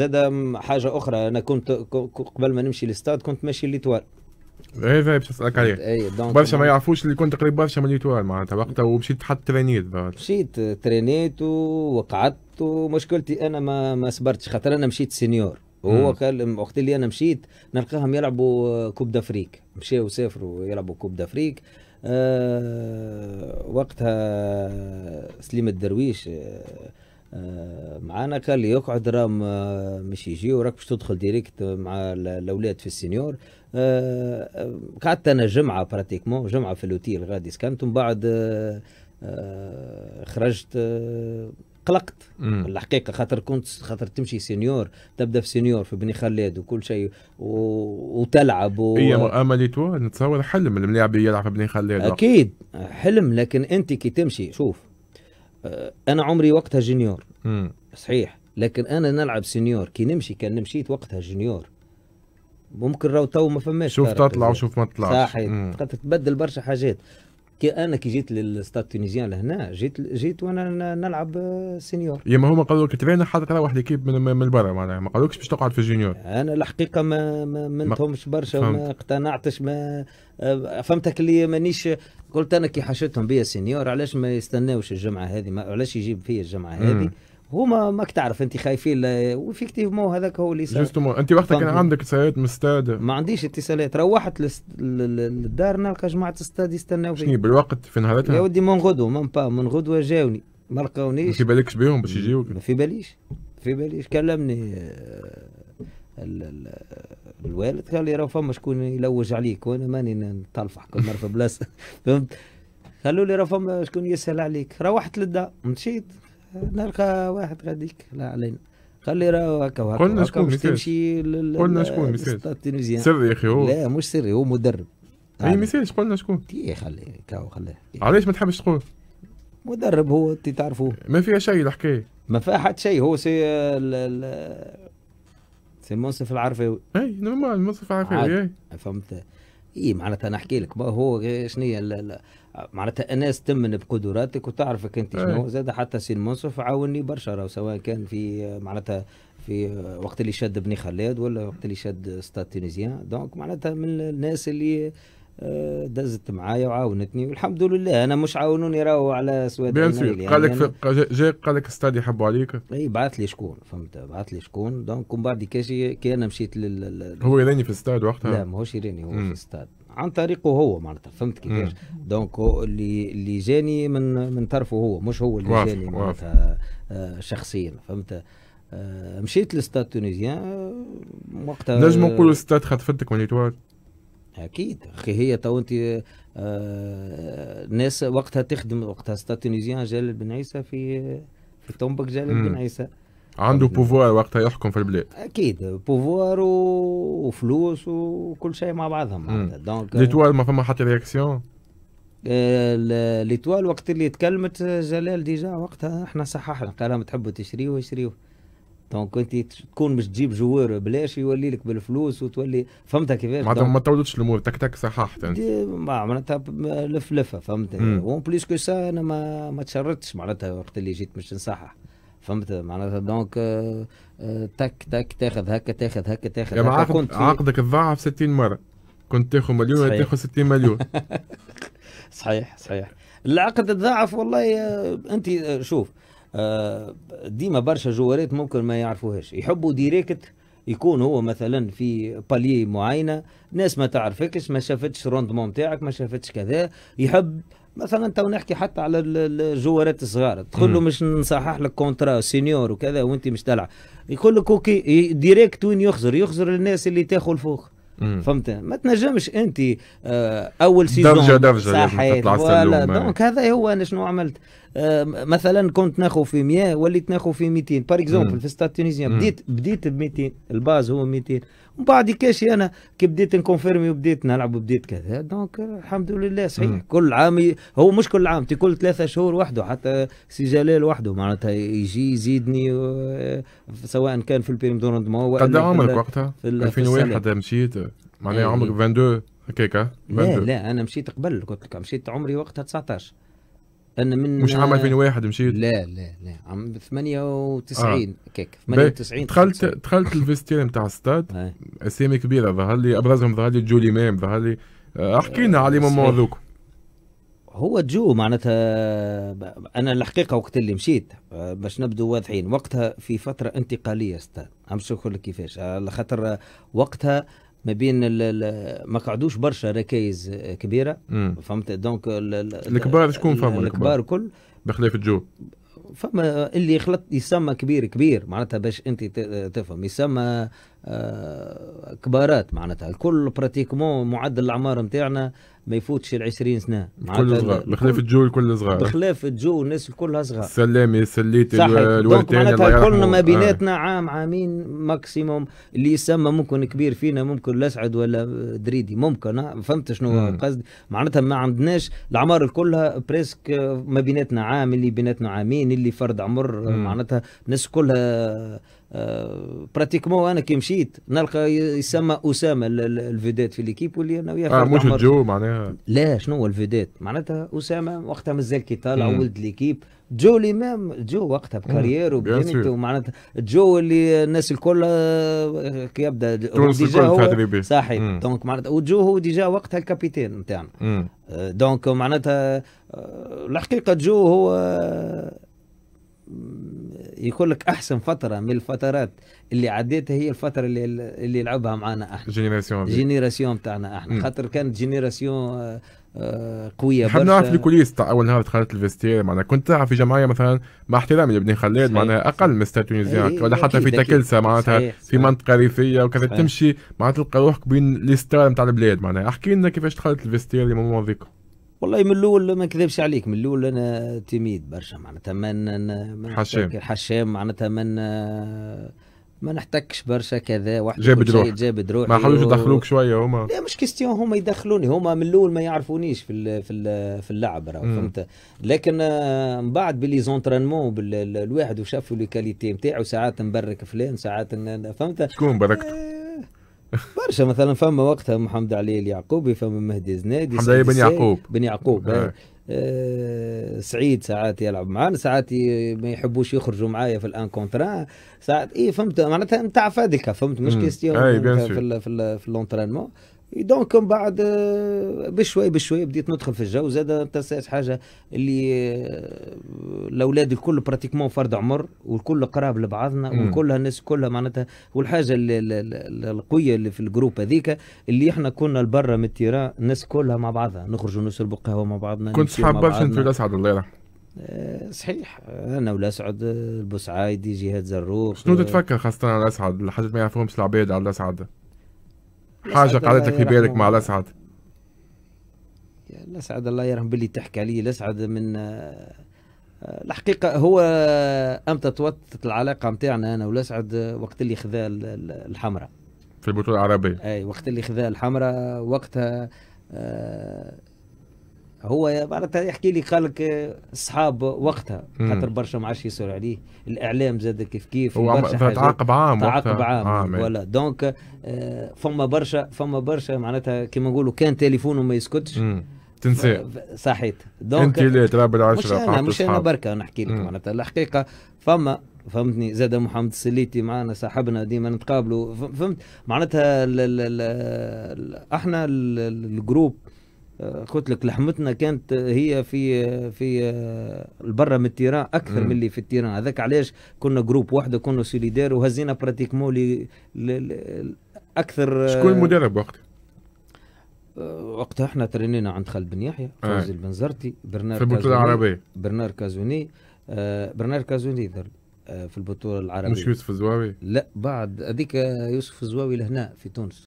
زاد حاجه اخرى انا كنت قبل ما نمشي للستاد كنت ماشي إيه إيه باش نسالك عليه إيه، إيه، برشا ما يعرفوش اللي كنت قريب برشا من ليتوال معناتها وقتها ومشيت حتى ترينيت مشيت ترينيت وقعدت ومشكلتي انا ما ما صبرتش خاطر انا مشيت سينيور وهو قال وقت اللي انا مشيت نلقاهم يلعبوا كوب دافريك مشاو وسافروا يلعبوا كوب دافريك أه وقتها سليم الدرويش أه آه، معانا كان اللي يقعد رام مش يجي وراك باش تدخل ديريكت مع الاولاد في السينيور آه، آه، قعدت انا جمعه براتيكمون جمعه في الاوتيل غادي سكنت ومن بعد خرجت قلقت الحقيقه خاطر كنت خاطر تمشي سينيور تبدا في سينيور في بني خلاد وكل شيء و... وتلعب و... هي املي تو نتصور حلم الملاعب يلعب في بني خلاد اكيد حلم لكن انت كي تمشي شوف آه، انا عمري وقتها جونيور صحيح لكن انا نلعب سينيور كي نمشي كان نمشيت وقتها جونيور ممكن راه تو ما فماش شوف تطلع وشوف ما تطلعش صحيح تبدل برشا حاجات انا كي جيت للستاد تونيزيان لهنا جيت جيت وانا نلعب آه، سينيور يا ما هما قالوا لك تبعنا حاطط روح ليكيب من من برا معناها ما قالوكش باش تقعد في الجونيور انا الحقيقه ما ما منتهمش برشا ما اقتنعتش ما آه، فهمتك اللي مانيش قلت انا كي حاشتهم بيا سينيور علاش ما يستناوش الجمعه هذه علاش يجيب فيا الجمعه هذه هما ماك تعرف انت خايفين وفيكتيفمون هذاك هو اللي صار جوستومون انت وقتها كان عندك اتصالات من الستاد ما عنديش اتصالات روحت للدار نلقى جماعه الستاد يستناو فيا بالوقت في نهارتها يا ودي من غدوه من با من غدوه جاوني ما لقاونيش في بالكش بيهم باش يجيوك ما في باليش في باليش كلمني آه، الوالد قال لي راه فما شكون يلوج عليك وانا ماني نطلفح كل مره في بلاصه فهمت قالوا لي راه فما شكون يسهل عليك روحت للدار مشيت نلقى واحد غاديك لا علينا قال لي راه هكا وهكا قلنا شكون تمشي قلنا شكون مثال سري يا اخي هو لا مش سري هو مدرب اي مثال قلنا شكون تي خليه كاو خليه علاش ما تحبش تقول مدرب هو انت تعرفوه ما فيها شيء الحكايه ما فيها حتى شيء هو سي ال ال سي منصف العرفاوي اي نورمال منصف العرفاوي اي فهمت اي معناتها انا احكي لك هو شنو معناتها الناس تمن بقدراتك وتعرفك انت إيه. شنو زاد حتى سي المنصف عاوني برشا سواء كان في معناتها في وقت اللي شد بني خلاد ولا وقت اللي شد ستاد تونيزيان دونك معناتها من الناس اللي آه، دزت معايا وعاونتني والحمد لله انا مش عاونوني راهو على سواد بيان سور يعني قال لك جا قال لك استاد يحبوا عليك اي بعث لي شكون فهمت بعث لي شكون دونك من بعد كي كي انا مشيت لل هو يراني في الاستاد وقتها لا ماهوش يراني هو في الاستاد عن طريقه هو معناتها فهمت كيفاش دونك اللي اللي جاني من من طرفه هو مش هو اللي جاني معناتها آه، شخصيا فهمت آه، مشيت للاستاد تونيزيان وقتها نجم نقولوا الاستاد خطفتك من ايطوال اكيد اخي هي تو انت آه، ناس وقتها تخدم وقتها ستات تونيزيان جلال بن عيسى في في تومبك جلال بن عيسى عنده بوفوار وقتها يحكم في البلاد اكيد بوفوار و... وفلوس وكل شيء مع بعضهم دونك ليتوال ما فما حتى رياكسيون آه، ليتوال وقت اللي تكلمت جلال ديجا وقتها احنا صححنا قال لهم تحبوا تشريوه يشريوه دونك انت تكون باش تجيب جوار بلاش يولي لك بالفلوس وتولي فهمت كيفاش معناتها ما تولدش الامور تك تك صححت انت معناتها لفه فهمت اون بليس كو سا انا ما ما تشردتش معناتها وقت اللي جيت باش نصحح فهمت معناتها دونك تك تك تاخذ هكا تاخذ هكا تاخذ يعني هكا عقد كنت عقدك تضاعف 60 مره كنت تاخذ مليون تاخذ 60 مليون صحيح صحيح العقد تضاعف والله انت شوف آه، ديما برشا جوارات ممكن ما يعرفوهاش يحبوا ديريكت يكون هو مثلا في بالي معينه ناس ما تعرفكش ما شافتش الروندمون تاعك ما شافتش كذا يحب مثلا تو نحكي حتى على الجوارات الصغار تقول له مش نصحح لك كونترا سينيور وكذا وانت مش تلعب يقول لك اوكي ديريكت وين يخزر يخزر الناس اللي تاخذ فوق فهمت ما تنجمش انت آه، اول سيزون دفجه دفجه صحيت ولا دونك هذا هو انا شنو عملت آه، مثلا كنت ناخذ في 100 وليت ناخذ في 200 بار اكزومبل في ستاد تونيزيان بديت بديت ب 200 الباز هو 200 من بعد كاشي انا كي بديت نكونفيرمي وبديت نلعب وبديت كذا دونك الحمد لله صحيح مم. كل عام هو مش كل عام كل ثلاثة شهور وحده حتى سي جلال وحده معناتها يجي يزيدني سواء كان في البيريم دو روندمون قد إيه عمرك وقتها؟ 2001 مشيت معناها إيه. عمرك 22 هكاك لا لا انا مشيت قبل قلت لك مشيت عمري وقتها 19 انا من مش عام 2001 آه، مشيت لا لا لا عام 98 آه. كيك 98 دخلت دخلت الفيستير نتاع الستاد اسامي كبيره ظهر لي ابرزهم ظهر لي جولي مام ظهر لي آه، احكي لنا على الامام آه، هذوك هو جو معناتها انا الحقيقه وقت اللي مشيت باش نبدو واضحين وقتها في فتره انتقاليه استاذ عم نقول لك كيفاش على خاطر وقتها ما بين ما قعدوش برشا ركايز كبيره مم. فهمت دونك الكبار شكون فهم الكبار الكل بخلاف الجو فما اللي خلط يسمى كبير كبير معناتها باش انت تفهم يسمى آه، كبارات معناتها الكل براتيكمون معدل الاعمار نتاعنا ما يفوتش ال 20 سنه كل صغار بخلاف الجو الكل صغار بخلاف الجو الناس كلها صغار سلامي سليت الوالدين معناتها كلنا ما آه. بيناتنا آه. عام عامين ماكسيموم اللي يسمى ممكن كبير فينا ممكن الاسعد ولا دريدي ممكن آه، فهمت شنو قصدي معناتها ما عندناش الاعمار كلها بريسك ما بيناتنا عام اللي بيناتنا عامين اللي فرد عمر معناتها الناس كلها براتيكمون آه، انا كي مشيت نلقى يسمى اسامه الفيدات في ليكيب واللي انا وياه اه مش جو معناها لا شنو هو الفيدات معناتها اسامه وقتها مازال كي طالع ولد ليكيب جو لي مام جو وقتها بكارير وبدنيته معناتها جو اللي الناس الكل آه، كي يبدا ديجا هو صحيح دونك معناتها وجو هو ديجا وقتها الكابيتان نتاعنا آه، دونك معناتها الحقيقه جو هو يقول لك احسن فتره من الفترات اللي عديتها هي الفتره اللي اللي لعبها معنا احنا جينيراسيون جينيراسيون بتاعنا احنا خاطر كانت جينيراسيون آه، آه، قويه برشا نعرف الكوليس تاع اول نهار دخلت الفيستير معناها كنت في جمعيه مثلا مع احترامي لابن خلاد معناها اقل من ستاتونيزيان إيه، إيه، ولا إيه، حتى في تكلسه معناتها في منطقه ريفيه وكذا تمشي معناتها تلقى روحك بين لي ستار نتاع البلاد معناها احكي لنا كيفاش دخلت الفيستير لي مومون والله من الاول ما نكذبش عليك من الاول انا تيميد برشا معناتها من حشام حشام معناتها من ما نحتكش برشا كذا واحد جابد روحي جابد روحي ما حلوش يدخلوك شويه هما لا مش كيستيون هما يدخلوني هما من الاول ما يعرفونيش في في في اللعب راه فهمت لكن آه، من بعد بلي زونترينمون الواحد وشافوا لي كاليتي نتاعو ساعات نبرك فلان ساعات فهمت شكون بركته؟ برشا مثلا فما وقتها محمد علي اليعقوبي فما مهدي زنادي محمد علي بن يعقوب بن يعقوب آه. آه سعيد ساعات يلعب معانا ساعات ما يحبوش يخرجوا معايا في الان كونترا ساعات اي فهمت معناتها نتاع فادكه فهمت مش كيستيون إيه، في اللونترينمون في, في, في, في, في, في, في, في, في, في دونك من بعد آه، بشوي بشوي بديت ندخل في الجو زاد تنساش حاجه اللي آه، الاولاد الكل براتيكمون فرد عمر والكل قراب لبعضنا وكلها الناس كلها معناتها والحاجه القويه اللي في الجروب هذيك اللي احنا كنا لبرا من التيران الناس كلها مع بعضها نخرجوا نشربوا قهوه مع بعضنا كنت صحاب برشا انت الاسعد الله يرحمه آه، صحيح انا والاسعد البوسعايدي جهاد زروق شنو تتفكر خاصه على الاسعد الحاجات ما يعرفوهمش العباد على الاسعد حاجه قعدتك في بالك مع الاسعد الاسعد الله يرحم باللي تحكي عليه الاسعد من آه، آه، الحقيقه هو امتى توتت العلاقه نتاعنا انا والاسعد آه، وقت اللي خذا الحمراء في البطوله العربيه اي وقت اللي خذا الحمراء وقتها هو معناتها يحكي لي قال لك اصحاب وقتها خاطر برشا ما عادش يسهل عليه الاعلام زاد كيف كيف هو تعاقب عام تعاقب عام آه، ولا دونك آه، فما برشا فما برشا معناتها كيما نقولوا كان تليفونه ما يسكتش تنساه صحيت دونك انت اللي تراب العشره مش انا مش انا بركه نحكي لك معناتها الحقيقه فما فهمتني زاد محمد السليتي معنا صاحبنا ديما نتقابلوا فهمت معناتها احنا الجروب قلت لك لحمتنا كانت هي في في البرة من التيران اكثر من اللي في التيران هذاك علاش كنا جروب وحده كنا سوليدير وهزينا براتيكمون اكثر شكون المدرب وقتها؟ آه، وقتها احنا ترينينا عند خالد بن يحيى آه. فوزي البنزرتي برنار في البطوله العربيه برنار كازوني آه برنار كازوني آه في البطوله العربيه مش يوسف الزواوي لا بعد هذيك يوسف الزواوي لهنا في تونس